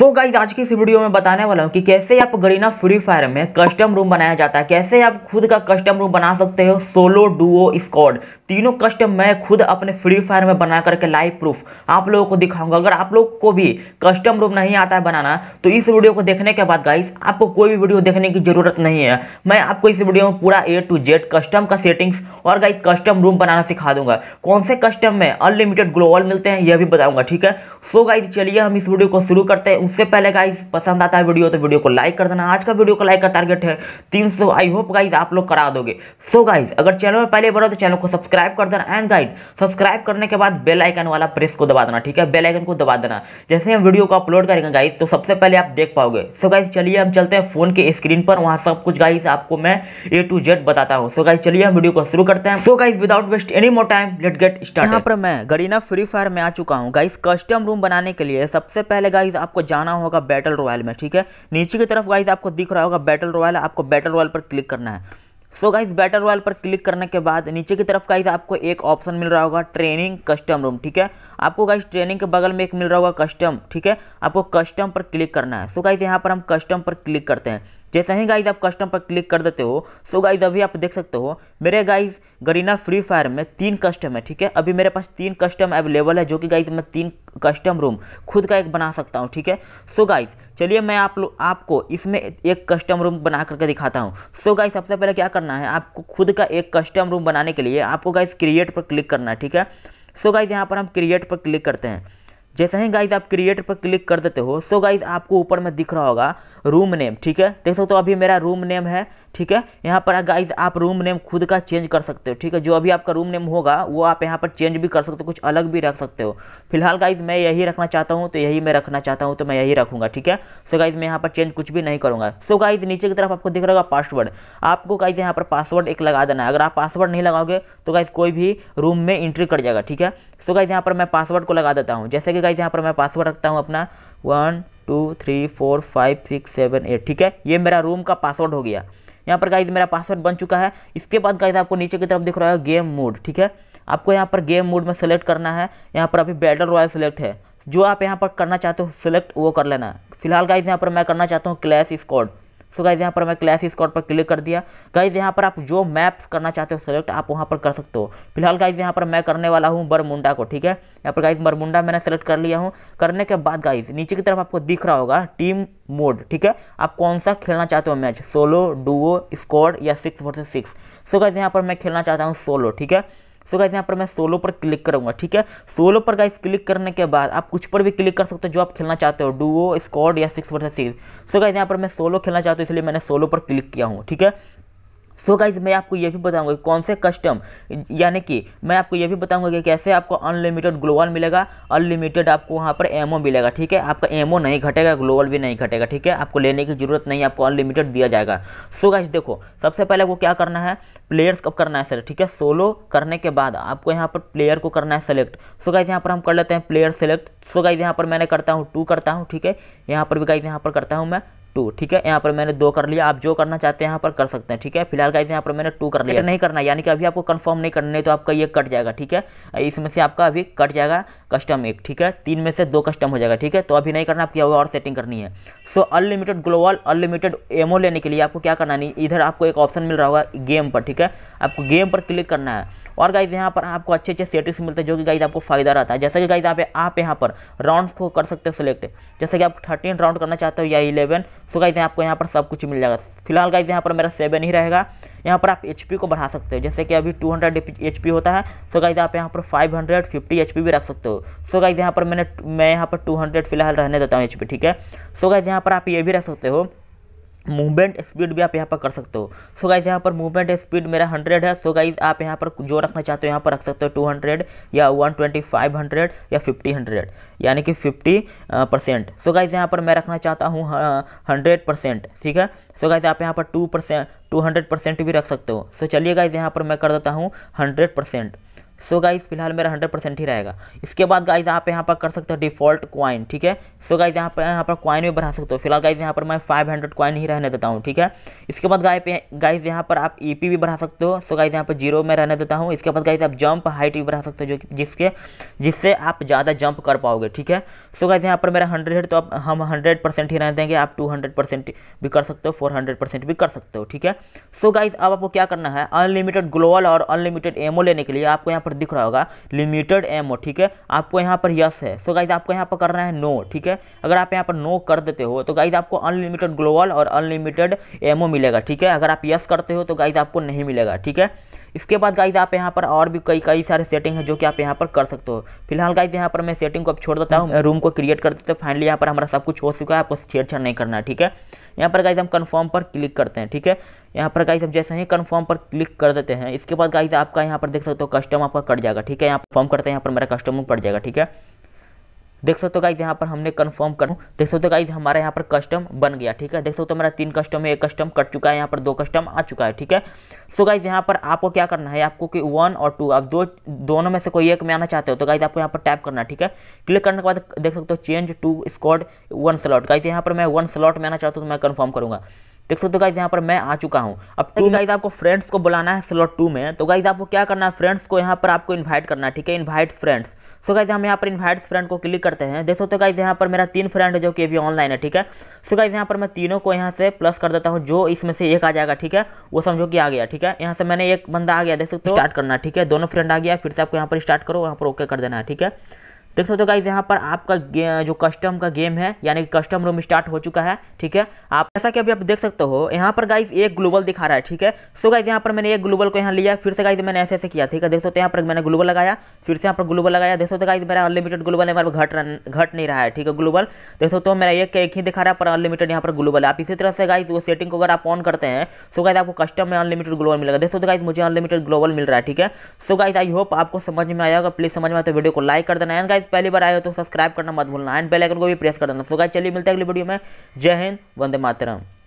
सो so guys आज की इस वीडियो में बताने वाला हूँ कि कैसे आप गरीना फ्री फायर में कस्टम रूम बनाया जाता है कैसे आप खुद का कस्टम रूम बना सकते हो सोलो डुओ स्कॉड तीनों कस्टम मैं खुद अपने फ्री फायर में बना करके लाइव प्रूफ आप लोगों को दिखाऊंगा अगर आप लोग को भी कस्टम रूम नहीं आता है बनाना तो इस वीडियो को देखने के बाद गाइज आपको कोई भी वीडियो देखने की जरूरत नहीं है मैं आपको इस वीडियो में पूरा ए टू जेड कस्टम का सेटिंग्स और गाइज कस्टम रूम बनाना सिखा दूंगा कौन से कस्टम में अनलिमिटेड ग्लोबल मिलते हैं यह भी बताऊंगा ठीक है सो गाइज चलिए हम इस वीडियो को शुरू करते हैं उससे पहले गाइस पसंद आता है वीडियो तो वीडियो को लाइक कर देना आज का वीडियो को लाइक का टारगेट है 300 आई होप गाइस आप लोग करा दोगे सो so गाइस अगर चैनल पर पहले बढ़ो तो चैनल को सब्सक्राइब कर देना एंड गाइड सब्सक्राइब करने के बाद बेल आइकन वाला प्रेस को दबा देना ठीक है बेल आइकन को दबा देना जैसे हम वीडियो को अपलोड करेंगे गाइस तो सबसे पहले आप देख पाओगे सो so गाइस चलिए हम चलते हैं फोन के स्क्रीन पर वहाँ सब कुछ गाइस आपको मैं ए टू जेड बताता हूँ सो गाइस चलिए हम वीडियो को शुरू करते हैं so guys without waste any more time let get start यहाँ पर मैं गरीना फ्री फायर में आ चुका हूँ गाइस कस्टम रूम बनाने के लिए सबसे पहले गाइस आपको जान जाना होगा बैटल रॉयल में ठीक है नीचे की तरफ गाइज आपको दिख रहा होगा बैटल रॉयल आपको बैटल रॉयल पर क्लिक करना है सो गाइज बैटल रॉयल पर क्लिक करने के बाद नीचे की तरफ गाइज आपको एक ऑप्शन मिल रहा होगा ट्रेनिंग कस्टम रूम ठीक है आपको गाइज ट्रेनिंग के बगल में एक मिल रहा होगा कस्टम ठीक है आपको कस्टम पर क्लिक करना है सो गाइज यहाँ पर हम कस्टम पर क्लिक करते हैं जैसे ही गाइज आप कस्टम पर क्लिक कर देते हो सो गाइज अभी आप देख सकते हो मेरे गाइज गरीना फ्री फायर में तीन कस्टम है ठीक है अभी मेरे पास तीन कस्टम अवेलेबल है जो कि गाइज मैं तीन कस्टम रूम खुद का एक बना सकता हूँ ठीक है सो गाइज चलिए मैं आप लोग आपको इसमें एक कस्टम रूम बना करके दिखाता हूँ सो गाइज सबसे पहले क्या करना है आपको खुद का एक कस्टम रूम बनाने के लिए आपको गाइज क्रिएट पर क्लिक करना है ठीक है सो गाइज यहाँ पर हम क्रिएट पर क्लिक करते हैं जैसे ही गाइज आप क्रिएटर पर क्लिक कर देते हो सो गाइज आपको ऊपर में दिख रहा होगा रूम नेम ठीक है देख सकते हो अभी मेरा रूम नेम है ठीक है यहाँ पर गाइज आप रूम नेम खुद का चेंज कर सकते हो ठीक है जो अभी आपका रूम नेम होगा वो आप यहाँ पर चेंज भी कर सकते हो कुछ अलग भी रख सकते हो फिलहाल गाइज मैं यही रखना चाहता हूँ तो यही मैं रखना चाहता हूँ तो मैं यही रखूँगा ठीक है सो गाइज मैं यहाँ पर चेंज कुछ भी नहीं करूँगा सो गाइज नीचे की तरफ आपको दिख रहा होगा पासवर्ड आपको गाइज यहाँ पर पासवर्ड एक लगा देना है अगर आप पासवर्ड नहीं लगाओगे तो गाइज कोई भी रूम में एंट्री कर जाएगा ठीक है सो गाइज यहाँ पर मैं पासवर्ड को लगा देता हूँ जैसे कि गाइज यहाँ पर मैं पासवर्ड रखता हूँ अपना one two three four five six seven eight ठीक है ये मेरा रूम का पासवर्ड हो गया यहाँ पर गाइज मेरा पासवर्ड बन चुका है इसके बाद गाइज आपको नीचे की तरफ दिख रहा है गेम मोड ठीक है आपको यहाँ पर गेम मोड में सेलेक्ट करना है यहाँ पर अभी बैटल रॉयल सेलेक्ट है जो आप यहाँ पर करना चाहते हो सेलेक्ट वो कर लेना है फिलहाल गाइज यहाँ पर मैं करना चाहता हूँ क्लैश स्कॉड सो गाइज यहाँ पर मैं क्लैश स्कॉट पर क्लिक कर दिया गाइज यहाँ पर आप जो मैप्स करना चाहते हो सेलेक्ट आप वहाँ पर कर सकते हो फिलहाल गाइज यहाँ पर मैं करने वाला हूँ बरमुंडा को ठीक है यहाँ पर गाइज बरमुंडा मैंने सेलेक्ट कर लिया हूँ करने के बाद गाइज नीचे की तरफ आपको दिख रहा होगा टीम मोड ठीक है आप कौन सा खेलना चाहते हो मैच सोलो डुओ स्कॉड या six versus six so guys यहाँ पर मैं खेलना चाहता हूँ सोलो ठीक है सो गाइज यहाँ पर मैं सोलो पर क्लिक करूँगा ठीक है सोलो पर गाइज क्लिक करने के बाद आप कुछ पर भी क्लिक कर सकते हो जो आप खेलना चाहते हो डुओ स्कॉड या six versus six so guys यहाँ पर मैं सोलो खेलना चाहता हूँ इसलिए मैंने सोलो पर क्लिक किया हूँ ठीक है सो so गाइज मैं आपको ये भी बताऊंगा कौन से कस्टम यानी कि मैं आपको ये भी बताऊंगा कि कैसे आपको अनलिमिटेड ग्लोबल मिलेगा अनलिमिटेड आपको वहाँ पर एमओ मिलेगा ठीक है आपका एमओ नहीं घटेगा ग्लोबल भी नहीं घटेगा ठीक है आपको लेने की जरूरत नहीं आपको अनलिमिटेड दिया जाएगा सो so गाइज देखो सबसे पहले आपको क्या करना है प्लेयर्स कब करना है सर ठीक है सोलो करने के बाद आपको यहाँ पर प्लेयर को करना है सेलेक्ट सो गाइज यहाँ पर हम कर लेते हैं प्लेयर सेलेक्ट सो गाइज यहाँ पर मैंने करता हूँ टू करता हूँ ठीक है यहाँ पर भी गाइज यहाँ पर करता हूँ मैं टू ठीक है यहाँ पर मैंने दो कर लिया आप जो करना चाहते हैं यहाँ पर कर सकते हैं ठीक है फिलहाल गाइज यहाँ पर मैंने टू कर लिया नहीं करना यानी कि अभी आपको कंफर्म नहीं करना नहीं तो आपका ये कट जाएगा ठीक है इसमें से आपका अभी कट जाएगा कस्टम एक ठीक है तीन में से दो कस्टम हो जाएगा ठीक है तो अभी नहीं करना आपकी और सेटिंग करनी है so unlimited global unlimited ammo लेने के लिए आपको क्या करना नहीं इधर आपको एक ऑप्शन मिल रहा होगा गेम पर ठीक है आपको गेम पर क्लिक करना है और गाइज यहाँ पर आपको अच्छे अच्छे सेटिंग्स मिलते हैं जो कि गाइज आपको फायदा रहता है जैसे कि गाइज आप यहाँ पर राउंड्स को कर सकते हो सिलेक्ट जैसे कि आप थर्टीन राउंड करना चाहते हो या इलेवन सो गाइज आपको यहाँ पर सब कुछ मिल जाएगा फिलहाल गाइज यहाँ पर मेरा सेवन ही रहेगा यहाँ पर आप एच को बढ़ा सकते हो जैसे कि अभी 200 हंड्रेड होता है सो गाइज आप यहाँ पर 550 हंड्रेड भी रख सकते हो सो गाइज यहाँ पर मैंने मैं यहाँ पर 200 फिलहाल रहने देता हूँ एच ठीक है सो गाइज यहाँ पर आप ये भी रख सकते हो मूवमेंट स्पीड भी आप यहाँ पर कर सकते हो सो गाइज यहाँ पर मूवमेंट स्पीड मेरा हंड्रेड है सो गाइज आप यहाँ पर जो रखना चाहते हो यहाँ पर रख सकते हो टू हंड्रेड या वन ट्वेंटी फाइव हंड्रेड या फिफ्टी हंड्रेड यानी कि फिफ्टी परसेंट सो गाइज यहाँ पर मैं रखना चाहता हूँ हंड्रेड परसेंट ठीक है सो गाइज आप यहाँ पर two percent two hundred percent भी रख सकते हो सो so चलिए गाइज यहाँ पर मैं कर देता हूँ हंड्रेड परसेंट सो गाइज फिलहाल मेरा हंड्रेड परसेंट ही रहेगा इसके बाद गाइज आप यहाँ पर कर सकते हो डिफॉल्ट क्वाइन ठीक है सो गाइज यहाँ पर यहाँ पर क्वाइन भी बढ़ा सकते हो फिलहाल गाइज यहाँ पर मैं फाइव हंड्रेड क्वाइन ही रहने देता हूँ ठीक है इसके बाद गाय गाइज यहाँ पर आप ई e भी बढ़ा सकते हो सो गाइज यहाँ पर जीरो में रहने देता हूँ इसके बाद गाइज आप जंप हाइट भी बढ़ा सकते हो जो जिसके जिससे आप ज़्यादा जंप कर पाओगे ठीक है सो गाइज यहाँ पर मेरा हंड्रेड तो आप हम हंड्रेड परसेंट ही रहने देंगे आप टू हंड्रेड परसेंट भी कर सकते हो फोर हंड्रेड परसेंट भी कर सकते हो ठीक है सो गाइज अब आपको क्या करना है अनलिमिटेड ग्लोबल और अनलिमिटेड एमओ लेने के लिए आपको यहाँ पर पर दिख रहा होगा लिमिटेड एमओ ठीक है आपको यहाँ पर यस है सो गाइज आपको यहाँ पर करना है नो ठीक है अगर आप यहाँ पर नो कर देते हो तो गाइज आपको अनलिमिटेड ग्लोबल और अनलिमिटेड एमओ मिलेगा ठीक है अगर आप यस करते हो तो गाइज आपको नहीं मिलेगा ठीक है इसके बाद गाइज आप यहाँ पर और भी कई कई सारे सेटिंग है जो कि आप यहाँ पर कर सकते हो फिलहाल गाइज यहाँ पर मैं सेटिंग को अब छोड़ देता हूँ रूम को क्रिएट कर देते फाइनली यहाँ पर हमारा सब कुछ हो चुका है आपको छेड़छाड़ नहीं करना है ठीक है यहाँ पर गाइज हम कन्फर्म पर क्लिक करते हैं ठीक है यहाँ पर गाइज हम जैसे ही कन्फर्म पर क्लिक कर देते हैं इसके बाद गाइज आपका यहाँ पर देख सकते हो कस्टम आपका कट जाएगा ठीक है यहाँ फॉर्म करते हैं यहाँ पर मेरा कस्टम कट जाएगा ठीक है देख सकते हो गाइज यहाँ पर हमने कन्फर्म कर देख सकते हो गाइज हमारा यहाँ पर कस्टम बन गया ठीक है देख सकते हो मेरा तीन कस्टम है एक कस्टम कट चुका है यहाँ पर दो कस्टम आ चुका है ठीक है सो गाइज यहाँ पर आपको क्या करना है आपको कि वन और टू आप दो दोनों में से कोई एक में आना चाहते हो तो गाइज आपको यहाँ पर टैप करना है ठीक है क्लिक करने के बाद देख सकते हो change to squad one slot guys यहाँ पर मैं वन स्लॉट में आना चाहता हूँ तो मैं कन्फर्म करूँगा देख सकते हो गाइज यहाँ पर मैं आ चुका हूँ अब गाइज आपको फ्रेंड्स को बुलाना है स्लॉट टू में तो गाइज आपको क्या करना है फ्रेंड्स को यहाँ पर आपको इन्वाइट करना है ठीक है इन्वाइट फ्रेंड्स सो गाइज हम यहाँ पर इन्वाइट फ्रेंड को क्लिक करते हैं देख सकते हो तो गाइज यहाँ पर मेरा तीन फ्रेंड है जो कि अभी ऑनलाइन है ठीक है सो गाइज यहाँ पर मैं तीनों को यहाँ से प्लस कर देता हूँ जो इसमें से एक आ जाएगा ठीक है वो समझो कि आ गया ठीक है यहाँ से मैंने एक बंदा आ गया देख सकते हो स्टार्ट करना ठीक है दोनों फ्रेंड आ गया फिर से आपको यहाँ पर स्टार्ट करो यहाँ पर ओके कर देना है ठीक है देख सकते हो गाइज यहाँ पर आपका जो कस्टम का गेम है यानी कि कस्टम रूम स्टार्ट हो चुका है ठीक है आप जैसा कि अभी आप देख सकते हो यहाँ पर गाइज एक ग्लोबल दिखा रहा है ठीक है सो गाइज यहाँ पर मैंने एक ग्लोबल को यहाँ लिया फिर से गाइज मैंने ऐसे ऐसे किया ठीक है देख सकते हो यहाँ पर मैंने ग्लोबल लगाया फिर से यहाँ पर ग्लोबल लगाया देख सकते तो हैं मेरा अनलिमिटेड ग्लोबल है घट घट नहीं रहा है ठीक है ग्लोबल देख सकते हो मेरा एक एक ही दिखा रहा है पर अनलिमिटेड यहाँ पर ग्लोबल आप इसी तरह से गाइज वो सेटिंग को अगर आप ऑन करते हैं सो गाइज आपको कस्टम में अनलिमिटेड ग्लोबल मिलेगा देख सकते तो गाइज मुझे अनलिमिटेड ग्लोबल मिल रहा है ठीक है सो गाइज आई होप आपको समझ में आया होगा प्लीज समझ में आए तो वीडियो को लाइक कर देना एंड गाइज पहली बार आए हो तो सब्सक्राइब करना मत भूलना एंड बेलाइकन को भी प्रेस कर देना सो गाइज चलिए मिलते हैं अगली वीडियो में जय हिंद वंदे मातरम